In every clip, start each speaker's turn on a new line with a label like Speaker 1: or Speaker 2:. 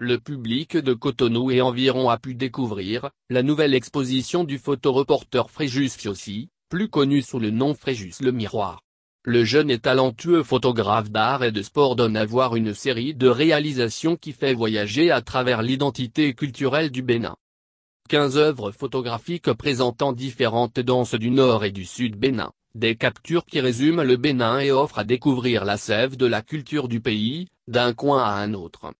Speaker 1: Le public de Cotonou et environ a pu découvrir, la nouvelle exposition du photoreporteur Fréjus Fiossi, plus connu sous le nom Fréjus le Miroir. Le jeune et talentueux photographe d'art et de sport donne à voir une série de réalisations qui fait voyager à travers l'identité culturelle du Bénin. Quinze œuvres photographiques présentant différentes danses du nord et du sud Bénin, des captures qui résument le Bénin et offrent à découvrir la sève de la culture du pays, d'un coin à un autre.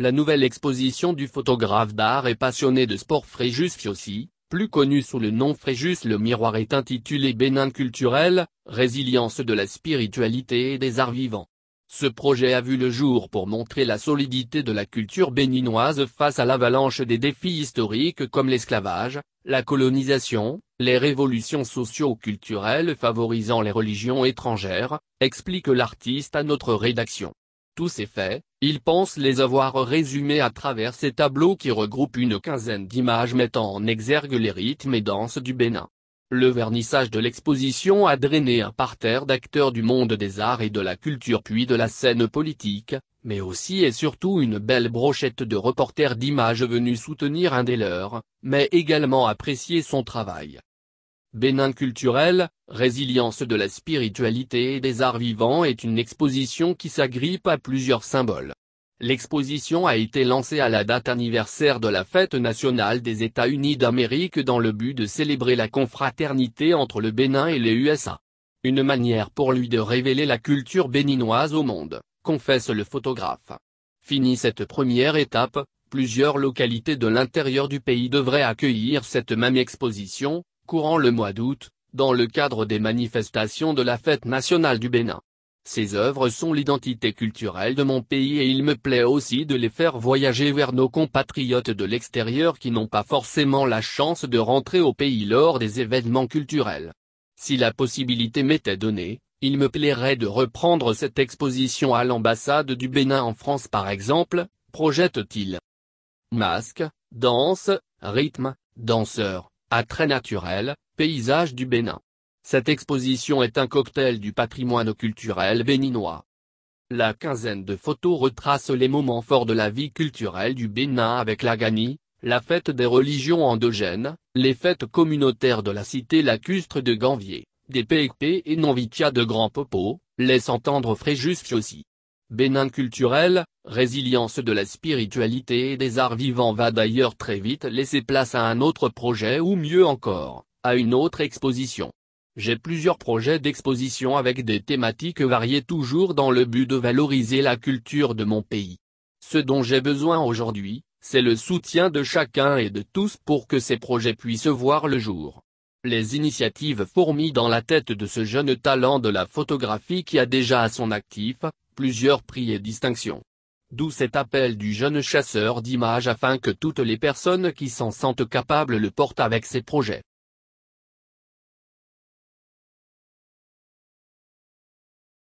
Speaker 1: La nouvelle exposition du photographe d'art et passionné de sport Fréjus Fiossi, plus connu sous le nom Fréjus Le Miroir est intitulée Bénin culturel, résilience de la spiritualité et des arts vivants. Ce projet a vu le jour pour montrer la solidité de la culture béninoise face à l'avalanche des défis historiques comme l'esclavage, la colonisation, les révolutions socio-culturelles favorisant les religions étrangères, explique l'artiste à notre rédaction. Tous ces faits, il pense les avoir résumés à travers ces tableaux qui regroupent une quinzaine d'images mettant en exergue les rythmes et danses du Bénin. Le vernissage de l'exposition a drainé un parterre d'acteurs du monde des arts et de la culture puis de la scène politique, mais aussi et surtout une belle brochette de reporters d'images venus soutenir un des leurs, mais également apprécier son travail. Bénin culturel, résilience de la spiritualité et des arts vivants est une exposition qui s'agrippe à plusieurs symboles. L'exposition a été lancée à la date anniversaire de la fête nationale des États-Unis d'Amérique dans le but de célébrer la confraternité entre le Bénin et les USA. Une manière pour lui de révéler la culture béninoise au monde, confesse le photographe. Fini cette première étape, plusieurs localités de l'intérieur du pays devraient accueillir cette même exposition, courant le mois d'août, dans le cadre des manifestations de la fête nationale du Bénin. Ces œuvres sont l'identité culturelle de mon pays et il me plaît aussi de les faire voyager vers nos compatriotes de l'extérieur qui n'ont pas forcément la chance de rentrer au pays lors des événements culturels. Si la possibilité m'était donnée, il me plairait de reprendre cette exposition à l'ambassade du Bénin en France par exemple, projette-t-il. Masque, danse, rythme, danseur, très naturel, paysage du Bénin. Cette exposition est un cocktail du patrimoine culturel béninois. La quinzaine de photos retrace les moments forts de la vie culturelle du Bénin avec la Gani, la fête des religions endogènes, les fêtes communautaires de la cité lacustre de Ganvier, des PEP et Nonvitia de Grand Popo, laisse entendre Fréjus Chossi. Bénin culturel, résilience de la spiritualité et des arts vivants va d'ailleurs très vite laisser place à un autre projet ou mieux encore, à une autre exposition. J'ai plusieurs projets d'exposition avec des thématiques variées toujours dans le but de valoriser la culture de mon pays. Ce dont j'ai besoin aujourd'hui, c'est le soutien de chacun et de tous pour que ces projets puissent voir le jour. Les initiatives fourmis dans la tête de ce jeune talent de la photographie qui a déjà à son actif, plusieurs prix et distinctions. D'où cet appel du jeune chasseur d'images afin que toutes les personnes qui s'en sentent capables le portent avec ses projets.